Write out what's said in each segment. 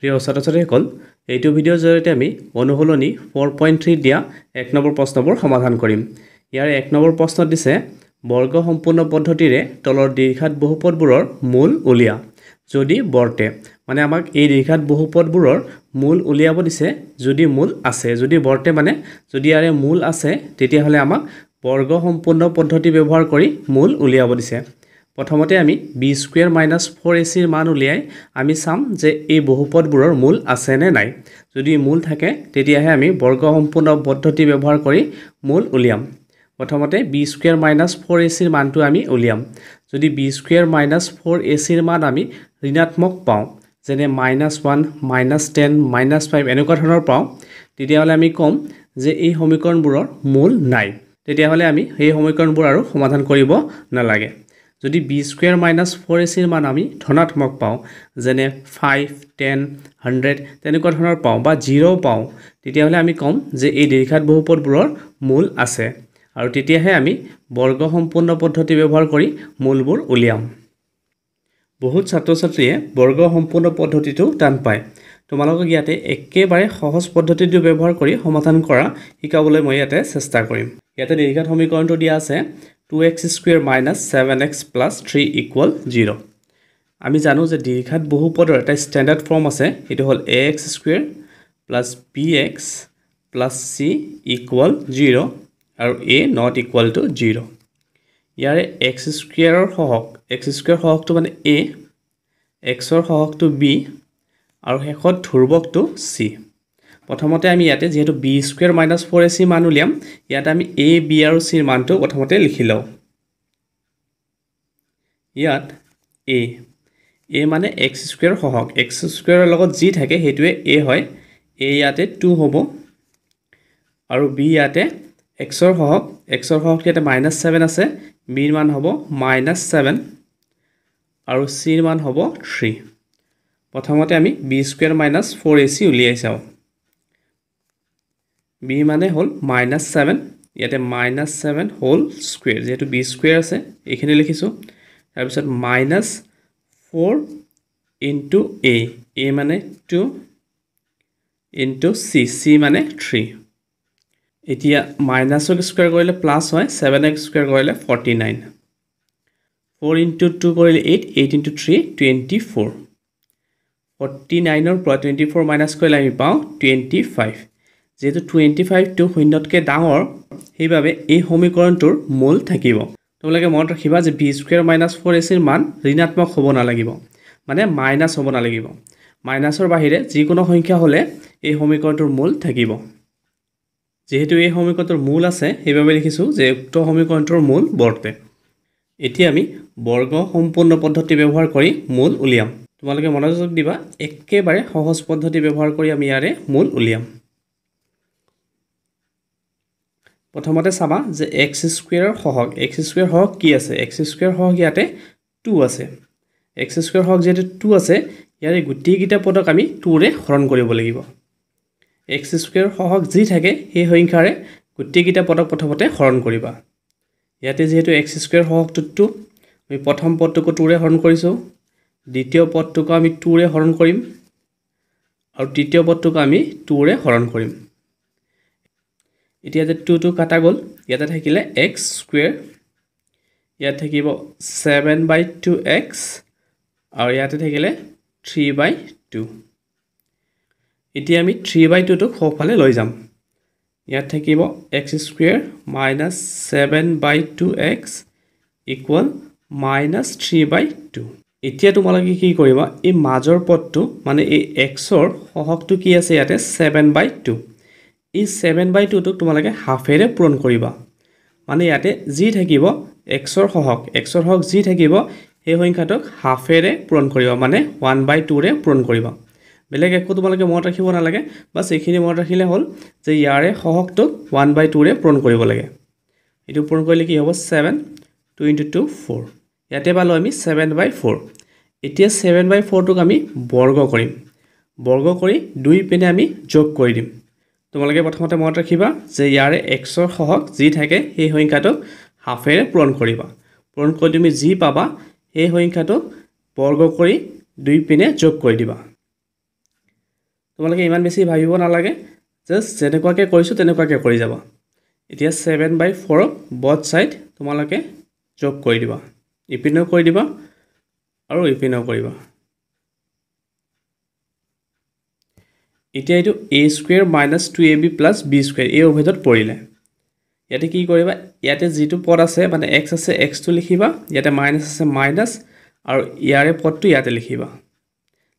প্ৰিয় ছাত্ৰ ছাত্ৰীসকল এইটো ভিডিঅ'ৰ জৰিয়তে আমি অনুশোলনী ফ'ৰ পইণ্ট থ্ৰী দিয়া এক নম্বৰ প্ৰশ্নবোৰ সমাধান কৰিম ইয়াৰে এক নম্বৰ প্ৰশ্নত দিছে বৰ্গ সম্পূৰ্ণ পদ্ধতিৰে তলৰ দীৰ্ঘাত বহুপদবোৰৰ মূল উলিয়া যদি বৰ্তে মানে আমাক এই দীৰ্ঘাত বহুপদবোৰৰ মূল উলিয়াব দিছে যদি মূল আছে যদি বৰ্তে মানে যদি ইয়াৰে মূল আছে তেতিয়াহ'লে আমাক বৰ্গ সম্পূৰ্ণ পদ্ধতি ব্যৱহাৰ কৰি মূল উলিয়াব দিছে প্ৰথমতে আমি B square minus four A চিৰ মান উলিয়াই আমি চাম যে এই বহুপদবোৰৰ মূল আছেনে নাই যদি মূল থাকে তেতিয়াহে আমি বৰ্গসম্পূৰ্ণ পদ্ধতি ব্যৱহাৰ কৰি মূল উলিয়াম প্ৰথমতে B square minus four A চিৰ মানটো আমি উলিয়াম যদি B square minus four A চিৰ মান আমি ঋণাত্মক পাওঁ যেনে minus one minus ten minus five এনেকুৱা ধৰণৰ পাওঁ তেতিয়াহ'লে আমি ক'ম যে এই সমীকৰণবোৰৰ মূল নাই তেতিয়াহ'লে আমি সেই সমীকৰণবোৰ আৰু সমাধান কৰিব নালাগে যদি B square minus four A চিৰ মান আমি ধনাত্মক পাওঁ যেনে ফাইভ টেন হাণ্ড্ৰেড তেনেকুৱা ধৰণৰ পাওঁ বা জিৰ' পাওঁ তেতিয়াহ'লে আমি ক'ম যে এই দীৰ্ঘাত বহুপদবোৰৰ মূল আছে আৰু তেতিয়াহে আমি বৰ্গ সম্পূৰ্ণ পদ্ধতি ব্যৱহাৰ কৰি মূলবোৰ উলিয়াম বহুত ছাত্ৰ ছাত্ৰীয়ে বৰ্গ সম্পূৰ্ণ পদ্ধতিটো টান পায় তোমালোকক ইয়াতে একেবাৰে সহজ পদ্ধতিটো ব্যৱহাৰ কৰি সমাধান কৰা শিকাবলৈ মই ইয়াতে চেষ্টা কৰিম ইয়াতে দীৰ্ঘাত সমীকৰণটো দিয়া আছে two x square minus seven X plus three equal zero' আমি জানো যে দীৰ্ঘাত বহুপদৰ এটা ষ্টেণ্ডাৰ্ড ফৰ্ম আছে সেইটো হ'ল A X square plus B X plus C equal zero' আৰু A not equal to zero' ইয়াৰে এক্স স্কুৱেৰৰ সহক এক্স স্কুৱেৰ সহকটো মানে এ এক্সৰ সহকটো বি আৰু শেষত ধ্ৰুৱকটো চি প্ৰথমতে আমি ইয়াতে যিহেতু বি স্কুৱেৰ মাইনাছ ফ'ৰ এ চি মান উলিয়াম ইয়াতে আমি এ বি আৰু চিৰ মানটো প্ৰথমতে লিখি লওঁ ইয়াত এ এ মানে এক্স স্কুৱেৰ সহক এক্স স্কুৱেৰৰ লগত যি থাকে সেইটোৱে এ হয় এ ইয়াতে টু হ'ব আৰু বি ইয়াতে এক্সৰ সহক এক্সৰ সহক ইয়াতে মাইনাছ ছেভেন আছে বিৰ মান হ'ব মাইনাছ ছেভেন আৰু চিৰ মান হ'ব থ্ৰী প্ৰথমতে আমি বি স্কুৱেৰ মাইনাছ ফ'ৰ এ চি উলিয়াই চাওঁ b মানে হ'ল মাইনাছ ছেভেন ইয়াতে মাইনাছ ছেভেন হ'ল স্কুৱেৰ যিহেতু বি স্কুৱেৰ আছে এইখিনি লিখিছোঁ তাৰপিছত minus four into A A মানে টু ইনটু চি চি মানে থ্ৰী এতিয়া মাইনাছক স্কুৱেৰ কৰিলে প্লাছ হয় ছেভেন এক্স স্কুৱেৰ কৰিলে forty nine four into two কৰিলে eight eight into three twenty four forty নাইনৰ পৰা টুৱেণ্টি ফ'ৰ মাইনাছ কৰিলে আমি পাওঁ টুৱেণ্টি ফাইভ যিহেতু টুৱেণ্টি ফাইভ টু শূন্যতকৈ ডাঙৰ সেইবাবে এই সমীকৰণটোৰ মূল থাকিব তোমালোকে মনত ৰাখিবা যে B square minus four A চিৰ মান ঋণাত্মক হ'ব নালাগিব মানে মাইনাছ হ'ব নালাগিব মাইনাছৰ বাহিৰে যিকোনো সংখ্যা হ'লে এই সমীকৰণটোৰ মূল থাকিব যিহেতু এই সমীকৰণটোৰ মূল আছে সেইবাবে লিখিছোঁ যে উক্ত সমীকৰণটোৰ মূল বৰ্তে এতিয়া আমি বৰ্গ সম্পূৰ্ণ পদ্ধতি ব্যৱহাৰ কৰি মূল উলিয়াম তোমালোকে মনোযোগ দিবা একেবাৰে সহজ পদ্ধতি ব্যৱহাৰ কৰি আমি ইয়াৰে মূল উলিয়াম প্ৰথমতে চাবা যে এক্স স্কুৱেৰৰ সহগ এক্স স্কুৱেৰ সহগ কি আছে এক্স স্কুৱেৰ সহগ ইয়াতে টু আছে এক্স স্কুৱেৰ হওক যিহেতু টু আছে ইয়াৰে গোটেইকেইটা পদক আমি টুৰে হৰণ কৰিব লাগিব এক্স স্কুৱেৰ সহগ যি থাকে সেই সংখ্যাৰে গোটেইকেইটা পদক প্ৰথমতে হৰণ কৰিবা ইয়াতে যিহেতু এক্স স্কুৱেৰ সহকটো টু আমি প্ৰথম পদটোকো টুৰে হৰণ কৰিছোঁ দ্বিতীয় পদটোকো আমি টুৰে হৰণ কৰিম আৰু তৃতীয় পদটোকো আমি টুৰে হৰণ কৰিম এতিয়া যে টুটো কাটা গ'ল ইয়াতে থাকিলে এক্স স্কুৱেৰ ইয়াত থাকিব ছেভেন বাই টু এক্স আৰু ইয়াতে থাকিলে থ্ৰী বাই টু এতিয়া আমি থ্ৰী বাই টুটোক সোঁফালে লৈ যাম ইয়াত থাকিব x square minus seven by two x equal minus three by two এতিয়া তোমালোকে কি কৰিবা এই মাজৰ পদটো মানে এই এক্সৰ সহকটো কি আছে ইয়াতে ছেভেন বাই টু এই ছেভেন বাই টুটোক তোমালোকে হাফেৰে পূৰণ কৰিবা মানে ইয়াতে যি থাকিব এক্সৰ সহক এক্সৰ সহক যি থাকিব সেই সংখ্যাটোক হাফেৰে পূৰণ কৰিবা মানে ওৱান বাই টুৰে পূৰণ কৰিবা বেলেগ একো তোমালোকে মনত ৰাখিব নালাগে বাছ এইখিনি মনত ৰাখিলে হ'ল যে ইয়াৰে সহকটোক ওৱান বাই টুৰে পূৰণ কৰিব লাগে এইটো পূৰণ কৰিলে কি হ'ব seven two into two four ইয়াতে পালোঁ আমি ছেভেন বাই ফ'ৰ এতিয়া ছেভেন বাই ফ'ৰটোক আমি বৰ্গ কৰিম বৰ্গ কৰি দুই পিনে আমি যোগ কৰি দিম তোমালোকে প্ৰথমতে মনত ৰাখিবা যে ইয়াৰে এক্সৰ সহক যি থাকে সেই সংখ্যাটোক হাফেৰে পূৰণ কৰিবা পূৰণ কৰি তুমি যি পাবা সেই সংখ্যাটোক বৰ্গ কৰি দুই পিনে যোগ কৰি দিবা তোমালোকে ইমান বেছি ভাবিব নালাগে জাষ্ট যেনেকুৱাকৈ কৰিছোঁ তেনেকুৱাকৈ কৰি যাবা এতিয়া ছেভেন বাই ফ'ৰক বথ ছাইড তোমালোকে যোগ কৰি দিবা ইপিনেও কৰি দিবা আৰু ইপিনেও কৰিবা এতিয়া এইটো a square minus two a b plus b square এই অভেদত পৰিলে ইয়াতে কি কৰিবা ইয়াতে যিটো পদ আছে মানে এক্স আছে এক্সটো লিখিবা ইয়াতে মাইনাছ আছে মাইনাছ আৰু ইয়াৰে পদটো ইয়াতে লিখিবা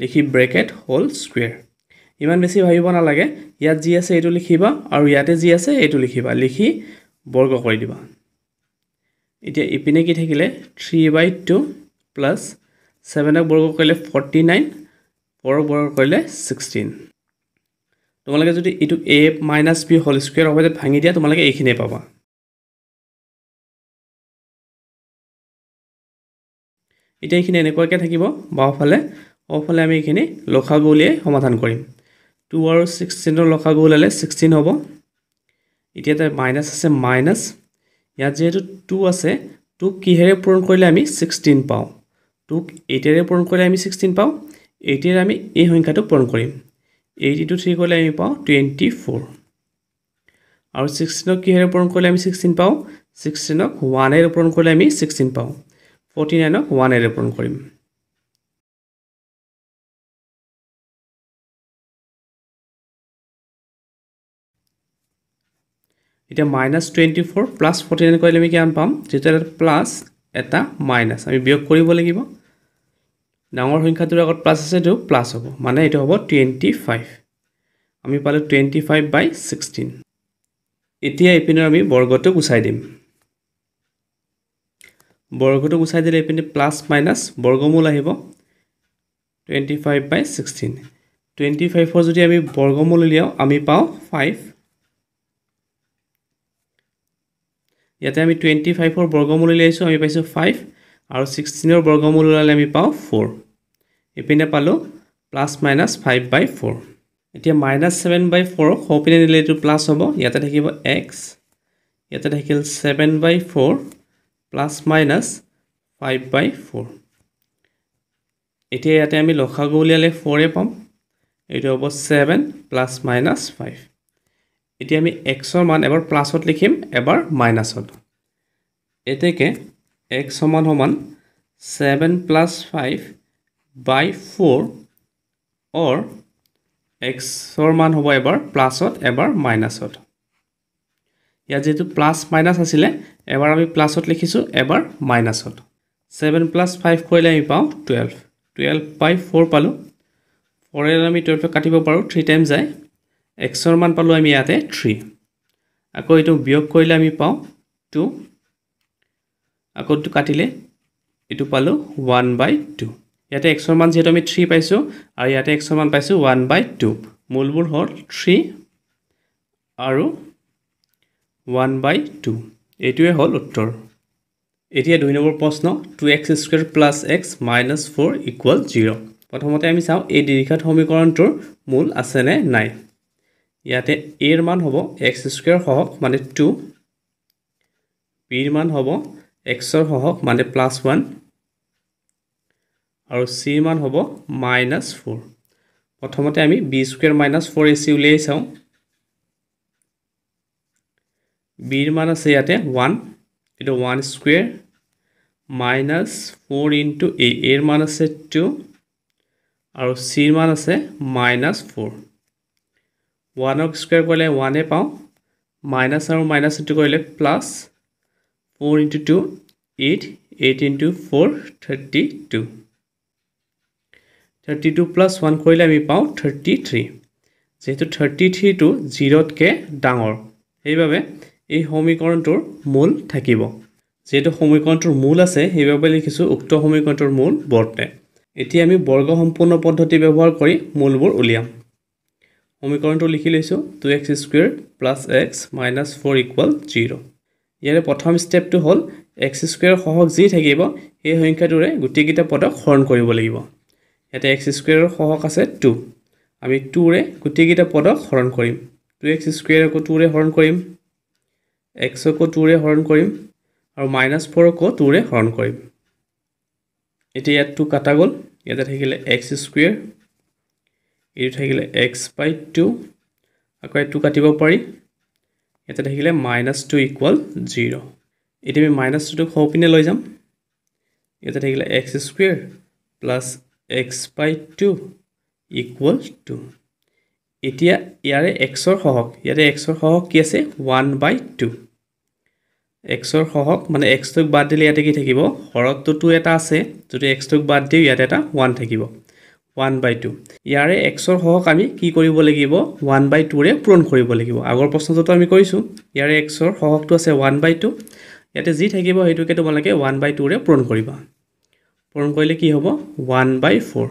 লিখি ব্ৰেকেট হ'ল স্কুৱেৰ ইমান বেছি ভাবিব নালাগে ইয়াত যি আছে এইটো লিখিবা আৰু ইয়াতে যি আছে এইটো লিখিবা লিখি বৰ্গ কৰি দিবা এতিয়া ইপিনে কি থাকিলে থ্ৰী বাই টু প্লাছ ছেভেনক বৰ্গ কৰিলে ফৰ্টি নাইন ফ'ৰক বৰ্গ কৰিলে ছিক্সটিন তোমালোকে যদি এইটো a minus b whole square সৈতে ভাঙি দিয়া তোমালোকে এইখিনিয়ে পাবা এতিয়া এইখিনি এনেকুৱাকৈ থাকিব বাওঁফালে সোঁফালে আমি এইখিনি লখাগু উলিয়াই সমাধান কৰিম টু আৰু ছিক্সটিনৰ লখাগু ওলালে ছিক্সটিন হ'ব এতিয়া তাৰ মাইনাছ আছে মাইনাছ ইয়াত যিহেতু টু আছে টুক কিহেৰে পূৰণ কৰিলে আমি ছিক্সটিন পাওঁ টুক এইটেৰে পূৰণ কৰিলে আমি ছিক্সটিন পাওঁ এইটেৰে আমি এই সংখ্যাটো পূৰণ কৰিম এইটিটো থ্ৰী কৰিলে আমি পাওঁ টুৱেণ্টি আৰু ছিক্সটিনক কিহেৰে পূৰণ কৰিলে আমি ছিক্সটিন পাওঁ ছিক্সটিনক ওৱানেৰে পূৰণ কৰিলে আমি ছিক্সটিন পাওঁ ফৰ্টি নাইনক ওৱানেৰে পূৰণ কৰিম এতিয়া minus twenty four plus forty nine কৰিলে আমি কিমান পাম যেতিয়া প্লাছ এটা মাইনাছ আমি ব্যয়োগ কৰিব লাগিব ডাঙৰ সংখ্যাটোৰ আগত প্লাছ আছে যদিও প্লাছ হ'ব মানে এইটো হ'ব টুৱেণ্টি ফাইভ আমি পালোঁ টুৱেণ্টি ফাইভ বাই ছিক্সটিন এতিয়া এইপিনে আমি বৰ্গটো গুচাই দিম বৰ্গটো গুচাই দিলে এইপিনে প্লাছ মাইনাছ বৰ্গমূল আহিব twenty five by sixteen twenty ফাইভৰ যদি আমি বৰ্গমূল উলিয়াওঁ আমি পাওঁ ফাইভ ইয়াতে আমি টুৱেণ্টি ফাইভৰ বৰ্গমূল উলিয়াইছোঁ আমি পাইছোঁ ফাইভ আৰু ছিক্সটিনৰ বৰ্গমূল ওলালে আমি পাওঁ ফ'ৰ ইপিনে পালোঁ plus minus five by four এতিয়া মাইনাছ ছেভেন বাই ফ'ৰক সৌপিনে নিলে এইটো প্লাছ হ'ব ইয়াতে থাকিব এক্স ইয়াতে থাকিল seven by four plus minus five by four এতিয়া ইয়াতে আমি লখাগু উলিয়ালে ফ'ৰে পাম এইটো হ'ব ছেভেন প্লাছ মাইনাছ ফাইভ এতিয়া আমি এক্সৰ মান এবাৰ প্লাছত লিখিম এবাৰ মাইনাছত এতেকে x সমান সমান 7 plus 5 by 4 or x or মান হবো এবার প্লাসত এবার মাইনাসত ইয়া যেতু প্লাস মাইনাস আছিলে এবার আমি প্লাসত লিখিছো এবার মাইনাসত 7 প্লাস 5 কইলে আমি পাও 12 12 বাই 4 পালো 4 এর আমি 12 কাটিব পারো 3 টাইম যায় x মান পালো আমি ইয়াতে 3 আকো এটু বিয়োগ কইলে আমি পাও 2 আগতটো কাটিলে এইটো পালোঁ ওৱান বাই টু ইয়াতে এক্সৰ মান যিহেতু আমি থ্ৰী পাইছোঁ আৰু ইয়াতে এক্সৰ মান পাইছোঁ ওৱান বাই টু মূলবোৰ হ'ল থ্ৰী আৰু ওৱান বাই টু এইটোৱে হ'ল উত্তৰ এতিয়া দুই নম্বৰ প্ৰশ্ন two x square plus x minus four equal zero' প্ৰথমতে আমি চাওঁ এই দীৰ্ঘাত সমীকৰণটোৰ মূল আছেনে নাই ইয়াতে এৰ মান হ'ব এক্স স্কুৱেৰ সহ মানে টু বিৰ মান হ'ব এক্সৰ সহক মানে প্লাছ ওৱান আৰু চিৰ মান হ'ব মাইনাছ ফ'ৰ প্ৰথমতে আমি বি স্কুৱেৰ মাইনাছ ফ'ৰ এ চি উলিয়াই চাওঁ বিৰ মান আছে ইয়াতে ওৱান এইটো one square minus four into a এৰ মান আছে টু আৰু চিৰ মান আছে মাইনাছ ফ'ৰ ওৱানক স্কুৱেৰ কৰিলে ওৱানে পাওঁ মাইনাছ আৰু মাইনাছ এইটো কৰিলে প্লাছ 4 into 2, 8, 8 into 4, 32. 32 plus 1 করিলে আমি পাও 33. যেহেতু 33 টু 0 কে ডাঙর এইভাবে এই সমীকৰণটোৰ মূল থাকিব যেহেতু সমীকৰণটোৰ মূল আছে এইভাবে লিখিছো উক্ত সমীকৰণটোৰ মূল বৰতে এতিয়া আমি বৰ্গ সম্পূৰ্ণ পদ্ধতি ব্যৱহাৰ কৰি মূলবোৰ উলিয়াম সমীকৰণটো লিখি লৈছো 2x² x 4 0 ইয়াৰে প্ৰথম ষ্টেপটো হ'ল এক্স স্কুৱেৰ সহক যি থাকিব সেই সংখ্যাটোৰে গোটেইকেইটা পদক হৰণ কৰিব লাগিব ইয়াতে এক্স স্কুৱেৰৰ সহক আছে টু আমি টুৰে গোটেইকেইটা পদক হৰণ কৰিম টু এক্স স্কুৱেৰ আকৌ টুৰে হৰণ কৰিম এক্সকো টুৰে হৰণ কৰিম আৰু মাইনাছ ফ'ৰকো টুৰে হৰণ কৰিম এতিয়া ইয়াত টু কাটা গ'ল ইয়াতে থাকিলে এক্স স্কুৱেৰ এইটো থাকিলে এক্স বাই টু আকৌ ইয়াত টু কাটিব পাৰি এতিয়া থাকিলে মাইনাছ টু ইকুৱেল জিৰ' এতিয়া আমি মাইনাছ টুটোক সৌপিনে লৈ যাম ইয়াতে থাকিলে x square plus x by two equal two এতিয়া ইয়াৰে এক্সৰ সহক ইয়াতে এক্সৰ সহক কি আছে ওৱান বাই টু এক্সৰ সহক মানে এক্সটোক বাদ দিলে ইয়াতে কি থাকিব সৰহটোতো এটা আছে যদি এক্সটোক বাদ দিওঁ ইয়াতে এটা ওৱান থাকিব ওৱান বাই টু ইয়াৰে এক্সৰ সহক আমি কি কৰিব লাগিব ওৱান বাই টুৰে পূৰণ কৰিব লাগিব আগৰ প্ৰশ্নটোতো আমি কৰিছোঁ ইয়াৰে এক্সৰ সহকটো আছে ওৱান বাই টু ইয়াতে যি থাকিব সেইটোকে তোমালোকে ওৱান বাই টুৰে পূৰণ কৰিবা পূৰণ কৰিলে কি হ'ব ওৱান বাই ফ'ৰ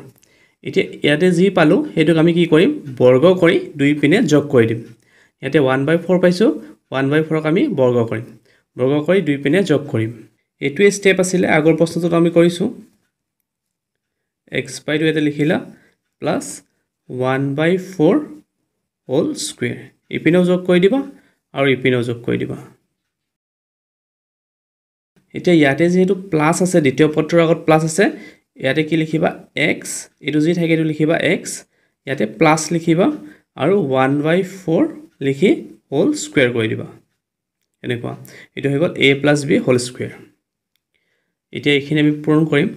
এতিয়া ইয়াতে যি পালোঁ সেইটোক আমি কি কৰিম বৰ্গ কৰি দুই পিনে যোগ কৰি দিম ইয়াতে ওৱান বাই ফ'ৰ পাইছোঁ ওৱান বাই ফ'ৰক আমি বৰ্গ কৰিম বৰ্গ কৰি দুই পিনে যোগ কৰিম এইটোৱে ষ্টেপ আছিলে আগৰ প্ৰশ্নটোত আমি কৰিছোঁ এক্স বাইটো ইয়াতে লিখিলা প্লাছ ওৱান বাই ফ'ৰ হ'ল স্কুৱেৰ ইপিনেও যোগ কৰি দিবা আৰু ইপিনেও যোগ কৰি দিবা এতিয়া ইয়াতে যিহেতু প্লাছ আছে দ্বিতীয় পদটোৰ আগত প্লাছ আছে ইয়াতে কি লিখিবা এক্স এইটো যি থাকে এইটো লিখিবা এক্স ইয়াতে প্লাছ লিখিবা আৰু ওৱান বাই ফ'ৰ লিখি হ'ল স্কুৱেৰ কৰি দিবা এনেকুৱা এইটো হৈ গ'ল এ প্লাছ বি হ'ল স্কুৱেৰ এতিয়া এইখিনি আমি পূৰণ কৰিম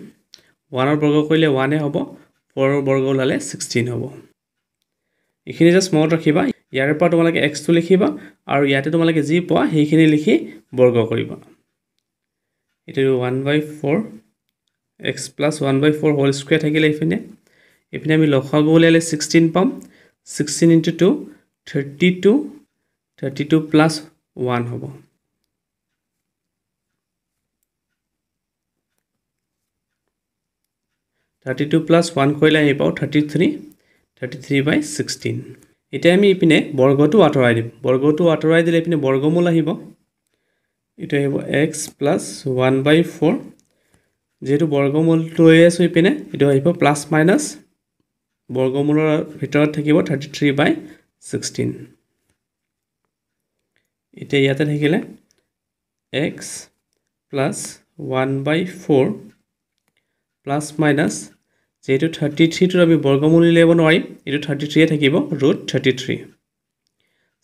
ওৱানৰ বৰ্গ কৰিলে ওৱানে হ'ব ফ'ৰৰ বৰ্গ ওলালে ছিক্সটিন হ'ব এইখিনি জাষ্ট মনত ৰাখিবা ইয়াৰে পৰা তোমালোকে এক্সটো লিখিবা আৰু ইয়াতে তোমালোকে যি পোৱা সেইখিনি লিখি বৰ্গ কৰিবা এইটো one by four x plus one by four whole square থাকিলে এইপিনে এইপিনে আমি লখাব উলিয়ালে ছিক্সটিন পাম sixteen into two thirty two thirty two plus one হ'ব থাৰ্টি টু প্লাছ ওৱান কৰিলে আমি পাওঁ thirty three thirty three by sixteen এতিয়া আমি ইপিনে বৰ্গটো আঁতৰাই দিম বৰ্গটো আঁতৰাই দিলে ইপিনে বৰ্গমূল আহিব এইটো আহিব x plus one by four যিহেতু বৰ্গমূলটো লৈ আছোঁ ইপিনে এইটো আহিব প্লাছ মাইনাছ বৰ্গমূলৰ ভিতৰত থাকিব থাৰ্টি থ্ৰী বাই ছিক্সটিন এতিয়া ইয়াতে থাকিলে x plus one by four plus minus যিহেতু থাৰ্টি থ্ৰীটো আমি বৰ্গমূল উলিয়াব নোৱাৰিম এইটো থাৰ্টি থ্ৰীয়ে থাকিব ৰুট থাৰ্টি থ্ৰী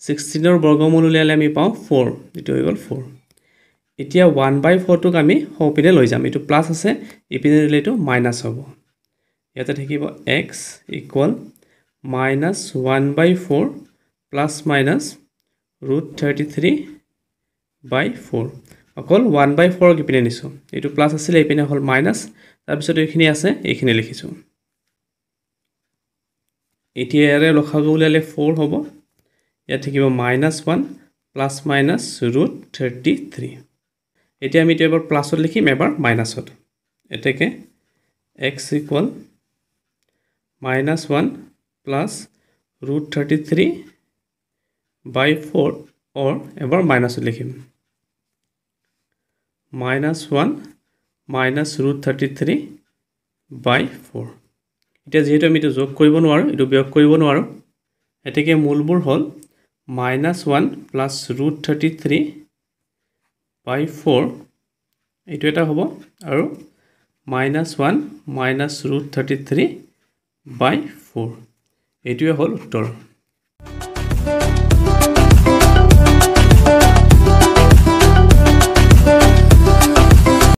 ছিক্সটিনৰ বৰ্গমূল উলিয়ালে আমি পাওঁ ফ'ৰ এইটো হৈ গ'ল ফ'ৰ এতিয়া ওৱান বাই ফ'ৰটোক আমি সোঁপিনে লৈ যাম এইটো প্লাছ আছে ইপিনে দিলে এইটো মাইনাছ হ'ব ইয়াতে থাকিব x equal minus one by four plus minus root thirty three by four অকল ওৱান বাই ফ'ৰক ইপিনে নিছোঁ এইটো প্লাছ আছিলে এইপিনে হ'ল মাইনাছ তাৰপিছত এইখিনি আছে এইখিনি লিখিছোঁ এতিয়া ইয়াৰে লখাটো উলিয়ালে ফ'ৰ হ'ব ইয়াত থাকিব minus one plus minus root thirty three এতিয়া আমি এতিয়া এবাৰ প্লাছত লিখিম এবাৰ মাইনাছত এতেকে x equal minus one plus root thirty three by four or এবাৰ মাইনাছত লিখিম minus one minus root thirty three by four এতিয়া যিহেতু আমি এইটো যোগ কৰিব নোৱাৰোঁ এইটো ব্যয়োগ কৰিব নোৱাৰোঁ গতিকে মূলবোৰ হ'ল minus one plus root thirty three by four এইটো এটা হ'ব আৰু minus one minus root thirty three by four এইটোৱে হ'ল উত্তৰ